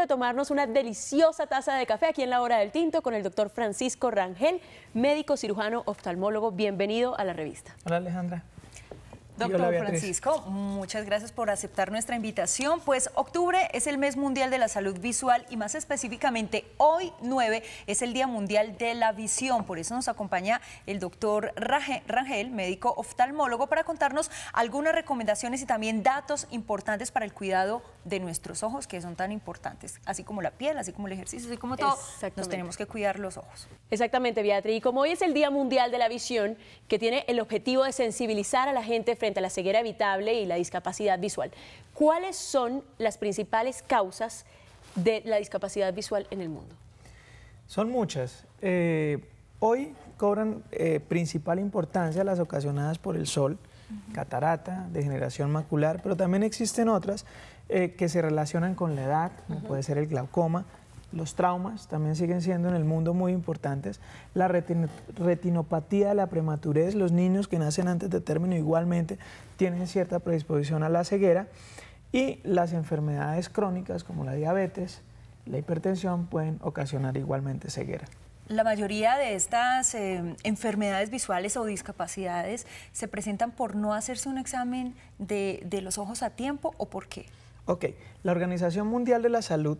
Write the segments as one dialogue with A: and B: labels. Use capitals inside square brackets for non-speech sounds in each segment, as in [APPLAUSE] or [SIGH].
A: de tomarnos una deliciosa taza de café aquí en la hora del tinto con el doctor Francisco Rangel,
B: médico cirujano oftalmólogo. Bienvenido a la revista.
C: Hola Alejandra. Doctor Francisco,
B: muchas gracias por aceptar nuestra invitación. Pues octubre es el mes mundial de la salud visual y más específicamente hoy 9 es el Día Mundial de la Visión. Por eso nos acompaña el doctor Rangel, médico oftalmólogo, para contarnos algunas recomendaciones y también datos importantes para el cuidado de nuestros ojos, que son tan importantes, así como la piel, así como el ejercicio, así como todo. Nos tenemos que cuidar los ojos.
A: Exactamente, Beatriz. Y como hoy es el Día Mundial de la Visión, que tiene el objetivo de sensibilizar a la gente frente la ceguera evitable y la discapacidad visual. ¿Cuáles son las principales causas de la discapacidad visual en el mundo?
C: Son muchas. Eh, hoy cobran eh, principal importancia las ocasionadas por el sol, catarata, degeneración macular, pero también existen otras eh, que se relacionan con la edad, puede ser el glaucoma, los traumas también siguen siendo en el mundo muy importantes. La retinopatía la prematurez, los niños que nacen antes de término igualmente tienen cierta predisposición a la ceguera. Y las enfermedades crónicas como la diabetes, la hipertensión pueden ocasionar igualmente ceguera.
B: La mayoría de estas eh, enfermedades visuales o discapacidades se presentan por no hacerse un examen de, de los ojos a tiempo o por qué?
C: Ok, la Organización Mundial de la Salud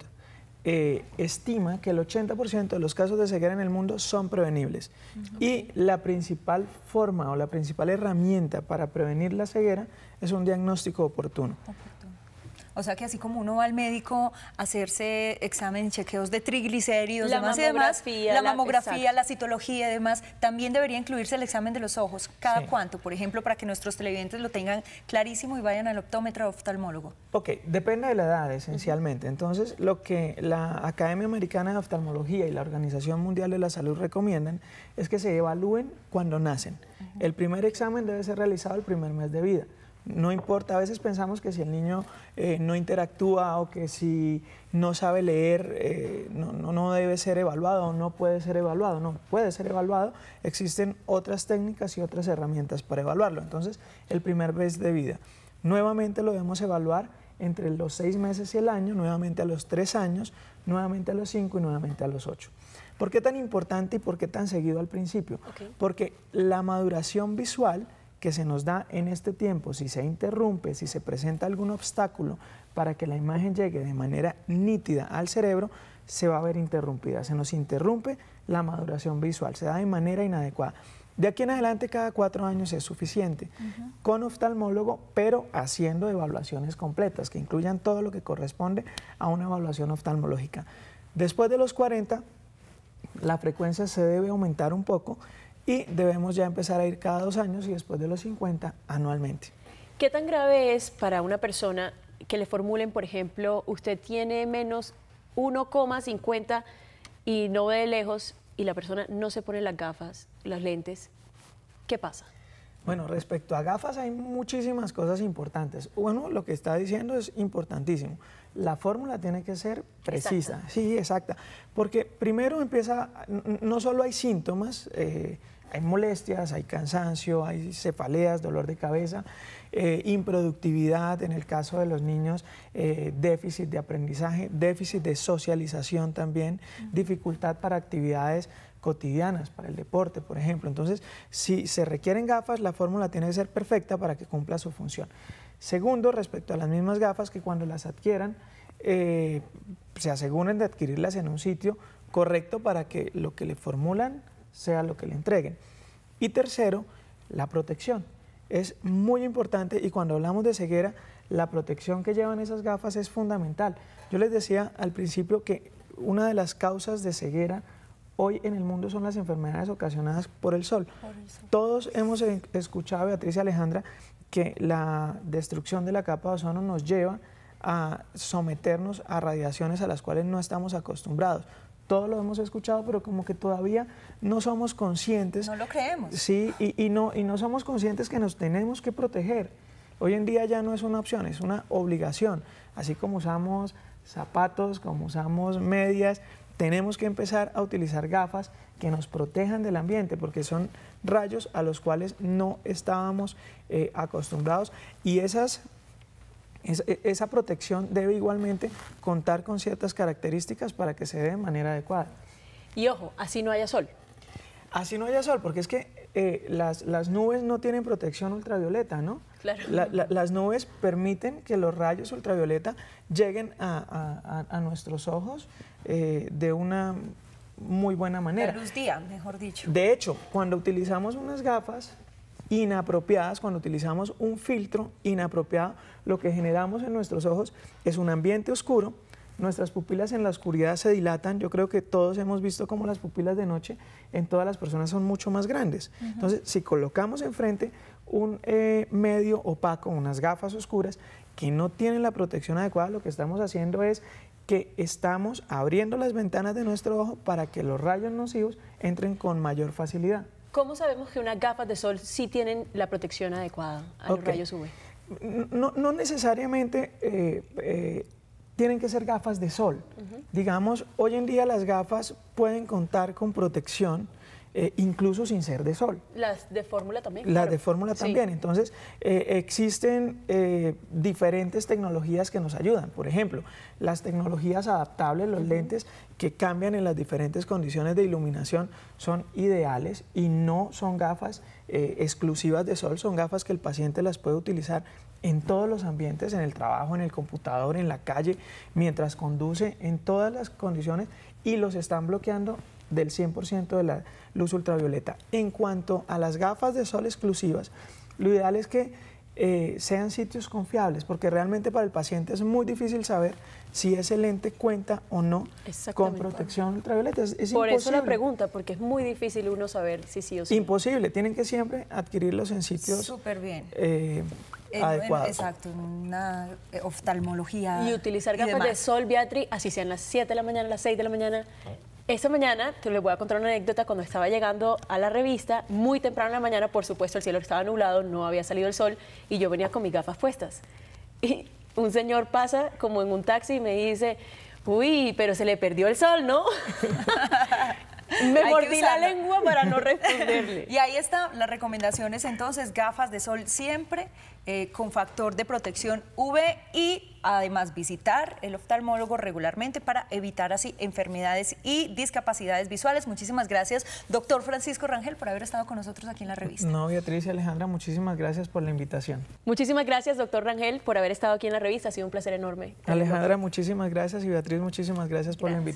C: eh, estima que el 80% de los casos de ceguera en el mundo son prevenibles. Y la principal forma o la principal herramienta para prevenir la ceguera es un diagnóstico oportuno.
B: O sea que así como uno va al médico a hacerse examen, chequeos de triglicéridos, la demás y la, mamografía, la citología y demás, también debería incluirse el examen de los ojos. ¿Cada cuánto, por ejemplo, para que nuestros televidentes lo tengan clarísimo y vayan al optómetro o oftalmólogo?
C: Ok, depende de la edad esencialmente. Entonces, lo que la Academia Americana de Oftalmología y la Organización Mundial de la Salud recomiendan es que se evalúen cuando nacen. El primer examen debe ser realizado el primer mes de vida. No importa, a veces pensamos que si el niño eh, no interactúa o que si no sabe leer, eh, no, no, debe ser evaluado o no puede ser evaluado. No, puede ser evaluado. Existen otras técnicas y otras herramientas para evaluarlo. Entonces, el primer mes de vida. Nuevamente lo debemos evaluar entre los seis meses y el año, nuevamente a los tres años, nuevamente a los cinco y nuevamente a los ocho. ¿Por qué tan importante y por qué tan seguido al principio? Porque la maduración visual que se nos da en este tiempo, si se interrumpe, si se presenta algún obstáculo para que la imagen llegue de manera nítida al cerebro, se va a ver interrumpida, se nos interrumpe la maduración visual, se da de manera inadecuada. De aquí en adelante cada cuatro años es suficiente, con oftalmólogo, pero haciendo evaluaciones completas, que incluyan todo lo que corresponde a una evaluación oftalmológica. Después de los 40, la frecuencia se debe aumentar un poco, y debemos ya empezar a ir cada dos años y después de los 50 anualmente.
A: ¿Qué tan grave es para una persona que le formulen, por ejemplo, usted tiene menos 1,50 y no ve de lejos y la persona no se pone las gafas, las lentes? ¿Qué pasa?
C: Bueno, respecto a gafas hay muchísimas cosas importantes. Bueno, lo que está diciendo es importantísimo. La fórmula tiene que ser precisa, sí, exacta. Porque primero empieza, no solo hay síntomas, eh, hay molestias, hay cansancio, hay cefaleas, dolor de cabeza, eh, improductividad en el caso de los niños, eh, déficit de aprendizaje, déficit de socialización también, dificultad para actividades cotidianas, para el deporte, por ejemplo. Entonces, si se requieren gafas, la fórmula tiene que ser perfecta para que cumpla su función. Segundo, respecto a las mismas gafas, que cuando las adquieran, eh, se aseguren de adquirirlas en un sitio correcto para que lo que le formulan sea lo que le entreguen. Y tercero, la protección. Es muy importante y cuando hablamos de ceguera, la protección que llevan esas gafas es fundamental. Yo les decía al principio que una de las causas de ceguera hoy en el mundo son las enfermedades ocasionadas por el sol. Todos hemos escuchado, Beatriz y Alejandra, que la destrucción de la capa de ozono nos lleva a someternos a radiaciones a las cuales no estamos acostumbrados todos lo hemos escuchado, pero como que todavía no somos conscientes. No lo creemos. Sí, y, no, y no somos conscientes que nos tenemos que proteger. Hoy en día ya no es una opción, es una obligación. Así como usamos zapatos, como usamos medias, tenemos que empezar a utilizar gafas que nos protejan del ambiente, porque son rayos a los cuales no estábamos eh, acostumbrados y esas e, esa protección debe igualmente contar con ciertas características para que se dé de manera adecuada.
A: Y ojo, así no haya sol. Así
C: no haya sol, porque es que eh, las, nubes no tienen protección ultravioleta, ¿no? Claro. las nubes permiten que los rayos ultravioleta lleguen a, nuestros ojos eh, de una muy buena manera. luz
B: día, mejor dicho. De
C: hecho, cuando utilizamos unas gafas inapropiadas, cuando utilizamos un filtro inapropiado, lo que generamos en nuestros ojos es un ambiente oscuro, nuestras pupilas en la oscuridad se dilatan, yo creo que todos hemos visto como las pupilas de noche en todas las personas son mucho más grandes. Entonces, si colocamos enfrente un eh, medio opaco, unas gafas oscuras que no tienen la protección adecuada, lo que estamos haciendo es que estamos abriendo las ventanas de nuestro ojo para que los rayos nocivos entren con mayor facilidad.
A: ¿Cómo sabemos que unas gafas de sol sí tienen la protección adecuada a los UV?
C: No, necesariamente eh, eh, tienen que ser gafas de sol. Digamos, hoy en día las gafas pueden contar con protección eh, incluso sin ser de sol.
A: Las de fórmula también. Las de
C: fórmula también. Entonces, eh, existen eh, diferentes tecnologías que nos ayudan. Por ejemplo, las tecnologías adaptables, los lentes que cambian en las diferentes condiciones de iluminación son ideales y no son gafas exclusivas de sol, son gafas que el paciente las puede utilizar en todos los ambientes, en el trabajo, en el computador, en la calle, mientras conduce, en todas las condiciones y los están bloqueando del 100% de la luz ultravioleta. En cuanto a las gafas de sol exclusivas, lo ideal es que eh, sean sitios confiables, porque realmente para el paciente es muy difícil saber si ese lente cuenta o no con protección ultravioleta. Es, imposible. Por eso la
A: pregunta, porque es muy difícil uno saber si sí o sí.
C: Imposible, tienen que siempre adquirirlos en sitios... Súper bien. Eh,
A: exacto, una eh,
B: oftalmología.
A: Y utilizar gafas de sol, Beatriz, así sean las 7 de la mañana, las 6 de la mañana, esta mañana, te les voy a contar una anécdota, cuando estaba llegando a la revista, muy temprano en la mañana, por supuesto, el cielo estaba nublado, no había salido el sol y yo venía con mis gafas puestas. [LAUGHS] Y un señor pasa como en un taxi y me dice, uy, pero se le perdió el sol, ¿no? [LAUGHS]
B: [LAUGHS] Me mordí la lengua para no [LAUGHS]
A: responderle.
B: y ahí están las recomendaciones entonces, gafas de sol siempre eh, con factor de protección V y además visitar el oftalmólogo regularmente para evitar así enfermedades y discapacidades visuales. Muchísimas gracias, doctor Francisco Rangel, por haber estado con nosotros aquí en la revista.
C: No, Beatriz y Alejandra, muchísimas gracias por la invitación.
B: Muchísimas
A: gracias, doctor Rangel, por haber estado aquí en la revista. Ha sido un placer enorme.
C: Alejandra, muchísimas gracias y Beatriz, muchísimas gracias por la invitación.